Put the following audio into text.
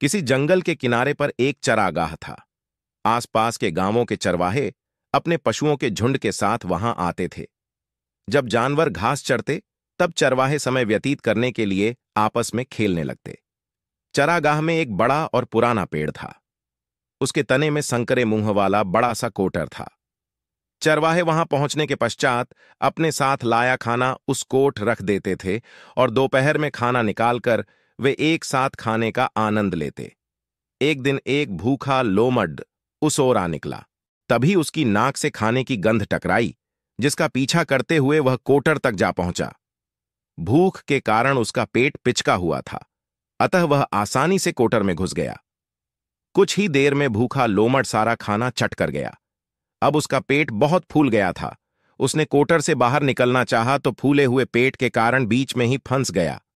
किसी जंगल के किनारे पर एक चरागाह था आसपास के गांवों के चरवाहे अपने पशुओं के झुंड के साथ वहां आते थे जब जानवर घास चढ़ते तब चरवाहे समय व्यतीत करने के लिए आपस में खेलने लगते चरागाह में एक बड़ा और पुराना पेड़ था उसके तने में संकरे मुंह वाला बड़ा सा कोटर था चरवाहे वहां पहुंचने के पश्चात अपने साथ लाया खाना उस कोट रख देते थे और दोपहर में खाना निकालकर वे एक साथ खाने का आनंद लेते एक दिन एक भूखा लोमड उस ओर आ निकला तभी उसकी नाक से खाने की गंध टकराई जिसका पीछा करते हुए वह कोटर तक जा पहुंचा भूख के कारण उसका पेट पिचका हुआ था अतः वह आसानी से कोटर में घुस गया कुछ ही देर में भूखा लोमड़ सारा खाना चट कर गया अब उसका पेट बहुत फूल गया था उसने कोटर से बाहर निकलना चाहा तो फूले हुए पेट के कारण बीच में ही फंस गया